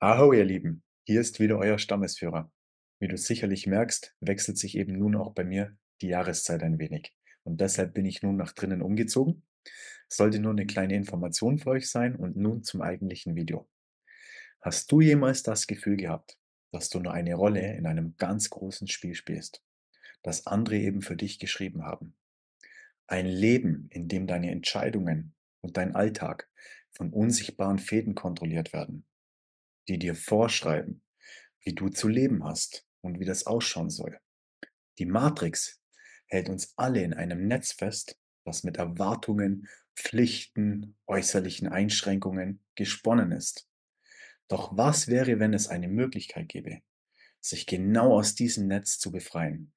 Aho, ihr Lieben, hier ist wieder euer Stammesführer. Wie du sicherlich merkst, wechselt sich eben nun auch bei mir die Jahreszeit ein wenig. Und deshalb bin ich nun nach drinnen umgezogen. Sollte nur eine kleine Information für euch sein und nun zum eigentlichen Video. Hast du jemals das Gefühl gehabt, dass du nur eine Rolle in einem ganz großen Spiel spielst, das andere eben für dich geschrieben haben? Ein Leben, in dem deine Entscheidungen und dein Alltag von unsichtbaren Fäden kontrolliert werden die dir vorschreiben, wie du zu leben hast und wie das ausschauen soll. Die Matrix hält uns alle in einem Netz fest, das mit Erwartungen, Pflichten, äußerlichen Einschränkungen gesponnen ist. Doch was wäre, wenn es eine Möglichkeit gäbe, sich genau aus diesem Netz zu befreien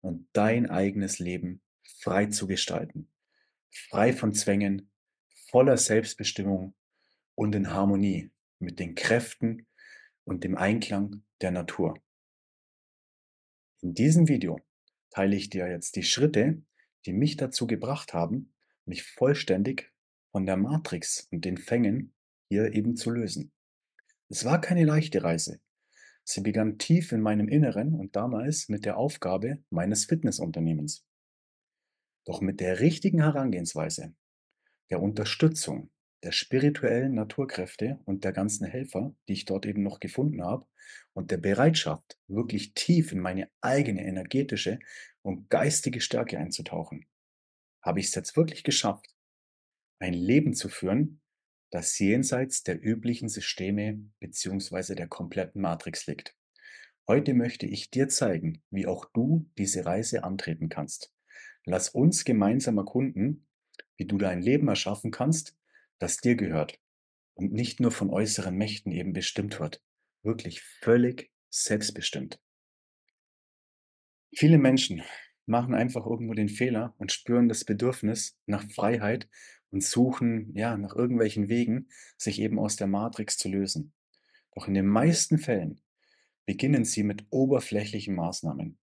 und dein eigenes Leben frei zu gestalten, frei von Zwängen, voller Selbstbestimmung und in Harmonie mit den Kräften und dem Einklang der Natur. In diesem Video teile ich dir jetzt die Schritte, die mich dazu gebracht haben, mich vollständig von der Matrix und den Fängen hier eben zu lösen. Es war keine leichte Reise. Sie begann tief in meinem Inneren und damals mit der Aufgabe meines Fitnessunternehmens. Doch mit der richtigen Herangehensweise, der Unterstützung der spirituellen Naturkräfte und der ganzen Helfer, die ich dort eben noch gefunden habe, und der Bereitschaft, wirklich tief in meine eigene energetische und geistige Stärke einzutauchen, habe ich es jetzt wirklich geschafft, ein Leben zu führen, das jenseits der üblichen Systeme bzw. der kompletten Matrix liegt. Heute möchte ich dir zeigen, wie auch du diese Reise antreten kannst. Lass uns gemeinsam erkunden, wie du dein Leben erschaffen kannst, das dir gehört und nicht nur von äußeren Mächten eben bestimmt wird, wirklich völlig selbstbestimmt. Viele Menschen machen einfach irgendwo den Fehler und spüren das Bedürfnis nach Freiheit und suchen ja nach irgendwelchen Wegen, sich eben aus der Matrix zu lösen. Doch in den meisten Fällen beginnen sie mit oberflächlichen Maßnahmen,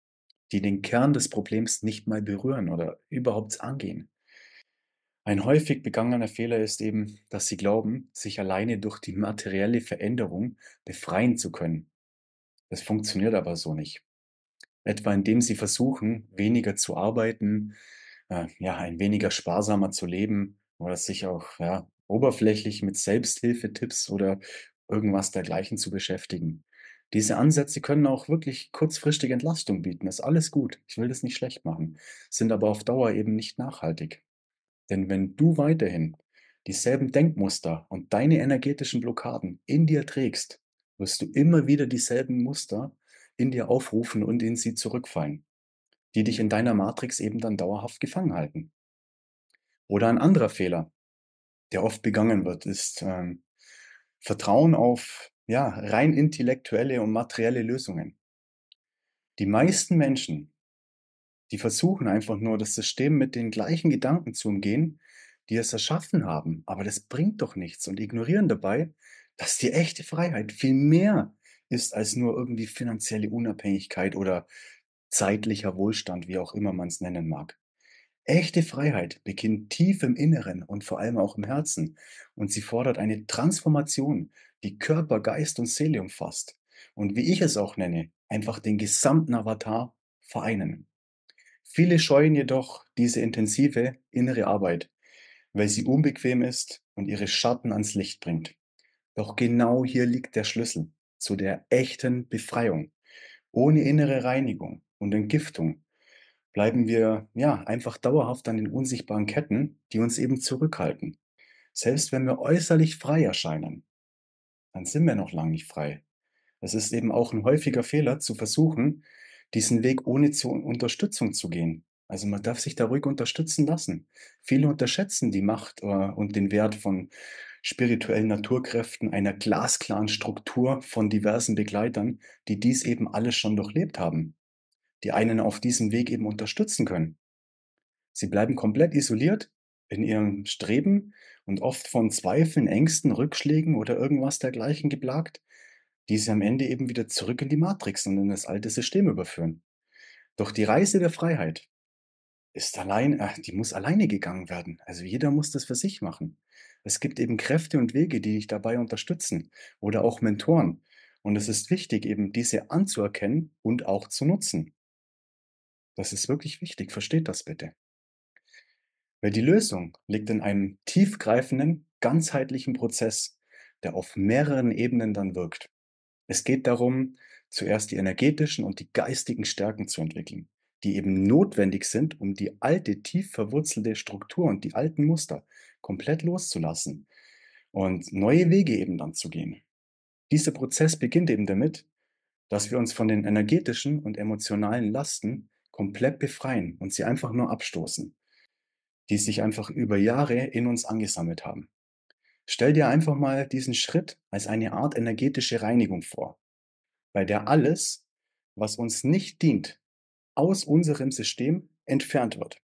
die den Kern des Problems nicht mal berühren oder überhaupt angehen. Ein häufig begangener Fehler ist eben, dass sie glauben, sich alleine durch die materielle Veränderung befreien zu können. Das funktioniert aber so nicht. Etwa indem sie versuchen, weniger zu arbeiten, äh, ja, ein weniger sparsamer zu leben oder sich auch ja, oberflächlich mit Selbsthilfetipps oder irgendwas dergleichen zu beschäftigen. Diese Ansätze können auch wirklich kurzfristig Entlastung bieten. Das ist alles gut. Ich will das nicht schlecht machen. Sind aber auf Dauer eben nicht nachhaltig. Denn wenn du weiterhin dieselben Denkmuster und deine energetischen Blockaden in dir trägst, wirst du immer wieder dieselben Muster in dir aufrufen und in sie zurückfallen, die dich in deiner Matrix eben dann dauerhaft gefangen halten. Oder ein anderer Fehler, der oft begangen wird, ist ähm, Vertrauen auf ja, rein intellektuelle und materielle Lösungen. Die meisten Menschen die versuchen einfach nur, das System mit den gleichen Gedanken zu umgehen, die es erschaffen haben. Aber das bringt doch nichts und ignorieren dabei, dass die echte Freiheit viel mehr ist als nur irgendwie finanzielle Unabhängigkeit oder zeitlicher Wohlstand, wie auch immer man es nennen mag. Echte Freiheit beginnt tief im Inneren und vor allem auch im Herzen und sie fordert eine Transformation, die Körper, Geist und Seele umfasst und wie ich es auch nenne, einfach den gesamten Avatar vereinen. Viele scheuen jedoch diese intensive innere Arbeit, weil sie unbequem ist und ihre Schatten ans Licht bringt. Doch genau hier liegt der Schlüssel zu der echten Befreiung. Ohne innere Reinigung und Entgiftung bleiben wir ja einfach dauerhaft an den unsichtbaren Ketten, die uns eben zurückhalten. Selbst wenn wir äußerlich frei erscheinen, dann sind wir noch lange nicht frei. Es ist eben auch ein häufiger Fehler zu versuchen, diesen Weg ohne zu Unterstützung zu gehen. Also man darf sich da ruhig unterstützen lassen. Viele unterschätzen die Macht äh, und den Wert von spirituellen Naturkräften, einer glasklaren Struktur von diversen Begleitern, die dies eben alles schon durchlebt haben, die einen auf diesem Weg eben unterstützen können. Sie bleiben komplett isoliert in ihrem Streben und oft von Zweifeln, Ängsten, Rückschlägen oder irgendwas dergleichen geplagt, die sie am Ende eben wieder zurück in die Matrix und in das alte System überführen. Doch die Reise der Freiheit ist allein, äh, die muss alleine gegangen werden. Also jeder muss das für sich machen. Es gibt eben Kräfte und Wege, die dich dabei unterstützen oder auch Mentoren. Und es ist wichtig, eben diese anzuerkennen und auch zu nutzen. Das ist wirklich wichtig, versteht das bitte. Weil die Lösung liegt in einem tiefgreifenden, ganzheitlichen Prozess, der auf mehreren Ebenen dann wirkt. Es geht darum, zuerst die energetischen und die geistigen Stärken zu entwickeln, die eben notwendig sind, um die alte, tief verwurzelte Struktur und die alten Muster komplett loszulassen und neue Wege eben dann zu gehen. Dieser Prozess beginnt eben damit, dass wir uns von den energetischen und emotionalen Lasten komplett befreien und sie einfach nur abstoßen, die sich einfach über Jahre in uns angesammelt haben. Stell dir einfach mal diesen Schritt als eine Art energetische Reinigung vor, bei der mhm. alles, was uns nicht dient, aus unserem System entfernt wird.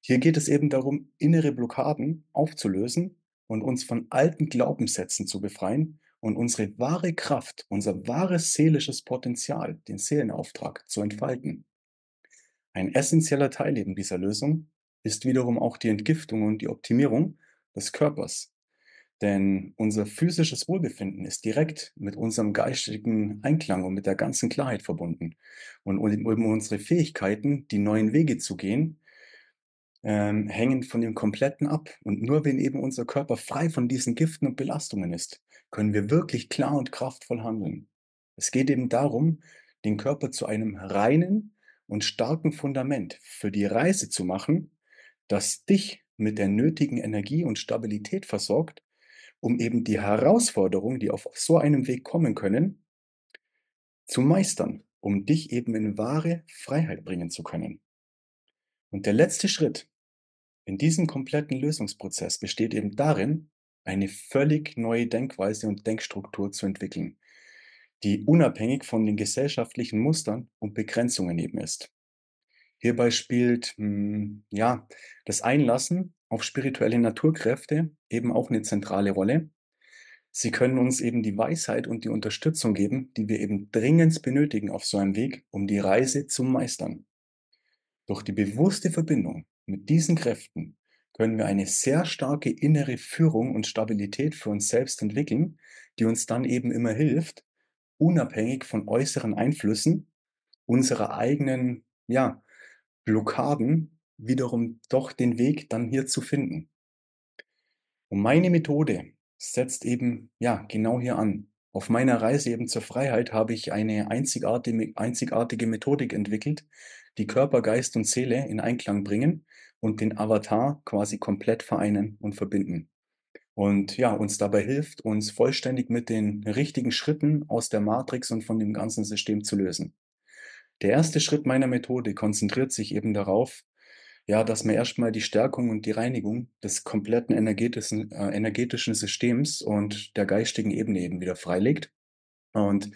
Hier geht es eben darum, innere Blockaden aufzulösen und uns von alten Glaubenssätzen zu befreien und unsere wahre Kraft, unser wahres seelisches Potenzial, den Seelenauftrag zu entfalten. Ein essentieller Teil eben dieser Lösung ist wiederum auch die Entgiftung und die Optimierung des Körpers, denn unser physisches Wohlbefinden ist direkt mit unserem geistigen Einklang und mit der ganzen Klarheit verbunden. Und eben unsere Fähigkeiten, die neuen Wege zu gehen, ähm, hängen von dem Kompletten ab. Und nur wenn eben unser Körper frei von diesen Giften und Belastungen ist, können wir wirklich klar und kraftvoll handeln. Es geht eben darum, den Körper zu einem reinen und starken Fundament für die Reise zu machen, das dich mit der nötigen Energie und Stabilität versorgt, um eben die Herausforderungen, die auf so einem Weg kommen können, zu meistern, um dich eben in wahre Freiheit bringen zu können. Und der letzte Schritt in diesem kompletten Lösungsprozess besteht eben darin, eine völlig neue Denkweise und Denkstruktur zu entwickeln, die unabhängig von den gesellschaftlichen Mustern und Begrenzungen eben ist. Hierbei spielt hm, ja das Einlassen auf spirituelle Naturkräfte eben auch eine zentrale Rolle. Sie können uns eben die Weisheit und die Unterstützung geben, die wir eben dringend benötigen auf so einem Weg, um die Reise zu meistern. Durch die bewusste Verbindung mit diesen Kräften können wir eine sehr starke innere Führung und Stabilität für uns selbst entwickeln, die uns dann eben immer hilft, unabhängig von äußeren Einflüssen, unserer eigenen ja, Blockaden wiederum doch den Weg dann hier zu finden. Und meine Methode setzt eben, ja, genau hier an. Auf meiner Reise eben zur Freiheit habe ich eine einzigartige, einzigartige Methodik entwickelt, die Körper, Geist und Seele in Einklang bringen und den Avatar quasi komplett vereinen und verbinden. Und ja, uns dabei hilft, uns vollständig mit den richtigen Schritten aus der Matrix und von dem ganzen System zu lösen. Der erste Schritt meiner Methode konzentriert sich eben darauf, ja, dass man erstmal die Stärkung und die Reinigung des kompletten energetischen, äh, energetischen Systems und der geistigen Ebene eben wieder freilegt. Und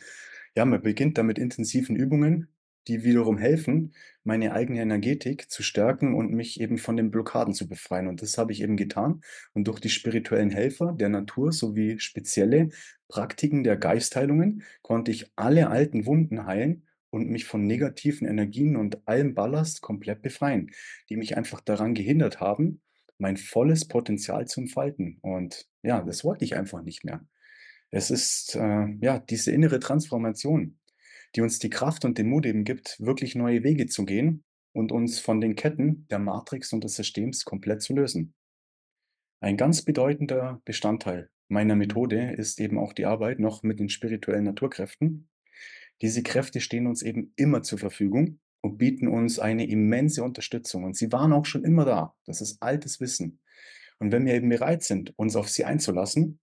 ja, man beginnt damit intensiven Übungen, die wiederum helfen, meine eigene Energetik zu stärken und mich eben von den Blockaden zu befreien. Und das habe ich eben getan. Und durch die spirituellen Helfer der Natur sowie spezielle Praktiken der Geistheilungen konnte ich alle alten Wunden heilen und mich von negativen Energien und allem Ballast komplett befreien, die mich einfach daran gehindert haben, mein volles Potenzial zu entfalten. Und ja, das wollte ich einfach nicht mehr. Es ist äh, ja diese innere Transformation, die uns die Kraft und den Mut eben gibt, wirklich neue Wege zu gehen und uns von den Ketten der Matrix und des Systems komplett zu lösen. Ein ganz bedeutender Bestandteil meiner mhm. Methode ist eben auch die Arbeit noch mit den spirituellen Naturkräften, diese Kräfte stehen uns eben immer zur Verfügung und bieten uns eine immense Unterstützung. Und sie waren auch schon immer da. Das ist altes Wissen. Und wenn wir eben bereit sind, uns auf sie einzulassen,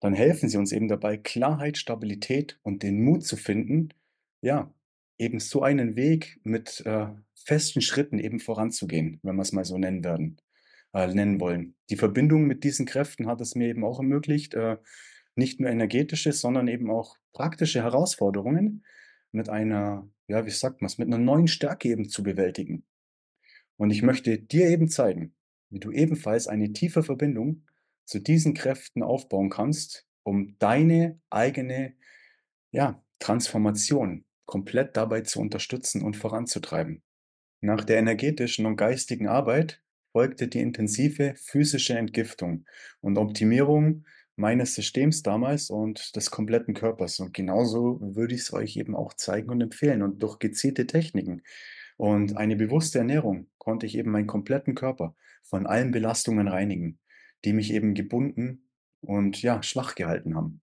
dann helfen sie uns eben dabei, Klarheit, Stabilität und den Mut zu finden, ja, eben so einen Weg mit äh, festen Schritten eben voranzugehen, wenn wir es mal so nennen werden, äh, nennen wollen. Die Verbindung mit diesen Kräften hat es mir eben auch ermöglicht, äh, nicht nur energetische, sondern eben auch praktische Herausforderungen mit einer, ja, wie sagt man es, mit einer neuen Stärke eben zu bewältigen. Und ich möchte dir eben zeigen, wie du ebenfalls eine tiefe Verbindung zu diesen Kräften aufbauen kannst, um deine eigene ja, Transformation komplett dabei zu unterstützen und voranzutreiben. Nach der energetischen und geistigen Arbeit folgte die intensive physische Entgiftung und Optimierung meines Systems damals und des kompletten Körpers. Und genauso würde ich es euch eben auch zeigen und empfehlen. Und durch gezielte Techniken und mhm. eine bewusste Ernährung konnte ich eben meinen kompletten Körper von allen Belastungen reinigen, die mich eben gebunden und ja, schwach gehalten haben.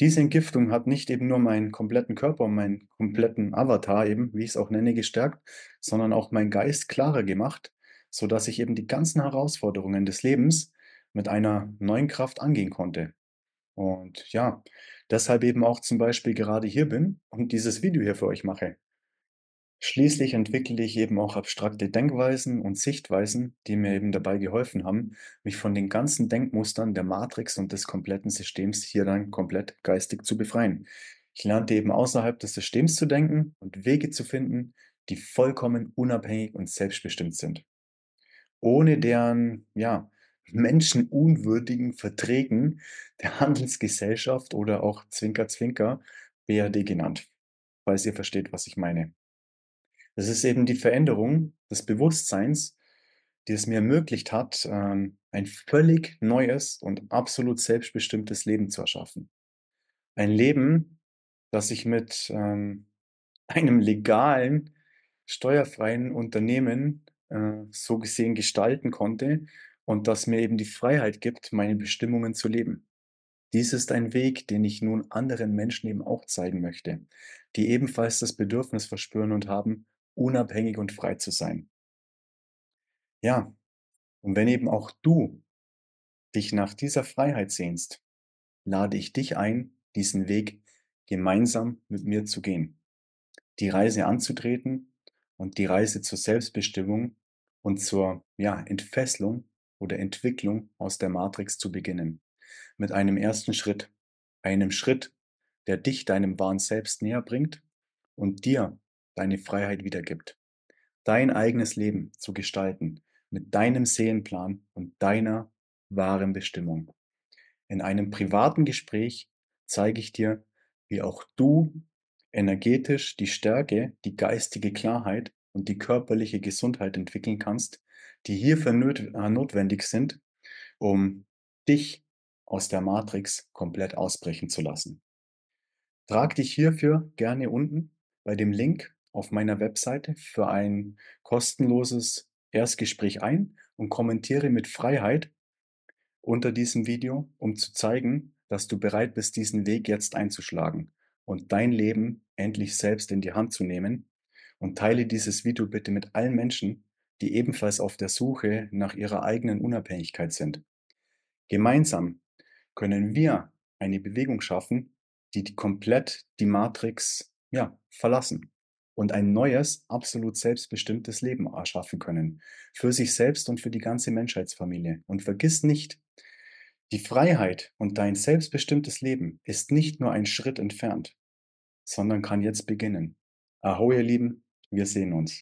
Diese Entgiftung hat nicht eben nur meinen kompletten Körper und meinen mhm. kompletten Avatar eben, wie ich es auch nenne, gestärkt, sondern auch meinen Geist klarer gemacht, sodass ich eben die ganzen Herausforderungen des Lebens mit einer neuen Kraft angehen konnte. Und ja, deshalb eben auch zum Beispiel gerade hier bin und dieses Video hier für euch mache. Schließlich entwickle ich eben auch abstrakte Denkweisen und Sichtweisen, die mir eben dabei geholfen haben, mich von den ganzen Denkmustern der Matrix und des kompletten Systems hier dann komplett geistig zu befreien. Ich lernte eben außerhalb des Systems zu denken und Wege zu finden, die vollkommen unabhängig und selbstbestimmt sind, ohne deren ja, menschenunwürdigen Verträgen der Handelsgesellschaft oder auch Zwinker Zwinker BRD genannt, falls ihr versteht, was ich meine. Das ist eben die Veränderung des Bewusstseins, die es mir ermöglicht hat, ähm, ein völlig neues und absolut selbstbestimmtes Leben zu erschaffen. Ein Leben, das ich mit ähm, einem legalen, steuerfreien Unternehmen äh, so gesehen gestalten konnte und das mir eben die Freiheit gibt, meine Bestimmungen zu leben. Dies ist ein Weg, den ich nun anderen Menschen eben auch zeigen möchte, die ebenfalls das Bedürfnis verspüren und haben, unabhängig und frei zu sein. Ja, und wenn eben auch du dich nach dieser Freiheit sehnst, lade ich dich ein, diesen Weg gemeinsam mit mir zu gehen, die Reise anzutreten und die Reise zur Selbstbestimmung und zur ja, Entfesselung oder Entwicklung aus der Matrix zu beginnen. Mit einem ersten Schritt, einem Schritt, der dich deinem wahren Selbst näher bringt und dir deine Freiheit wiedergibt. Dein eigenes Leben zu gestalten mit deinem Seelenplan und deiner wahren Bestimmung. In einem privaten Gespräch zeige ich dir, wie auch du energetisch die Stärke, die geistige Klarheit und die körperliche Gesundheit entwickeln kannst, die hierfür äh, notwendig sind, um dich aus der Matrix komplett ausbrechen zu lassen. Trag dich hierfür gerne unten bei dem Link auf meiner Webseite für ein kostenloses Erstgespräch ein und kommentiere mit Freiheit unter diesem Video, um zu zeigen, dass du bereit bist, diesen Weg jetzt einzuschlagen und dein Leben endlich selbst in die Hand zu nehmen. Und teile dieses Video bitte mit allen Menschen, die ebenfalls auf der Suche nach ihrer eigenen Unabhängigkeit sind. Gemeinsam können wir eine Bewegung schaffen, die, die komplett die Matrix ja, verlassen und ein neues, absolut selbstbestimmtes Leben erschaffen können. Für sich selbst und für die ganze Menschheitsfamilie. Und vergiss nicht, die Freiheit und dein selbstbestimmtes Leben ist nicht nur ein Schritt entfernt, sondern kann jetzt beginnen. Aho, ihr Lieben, wir sehen uns.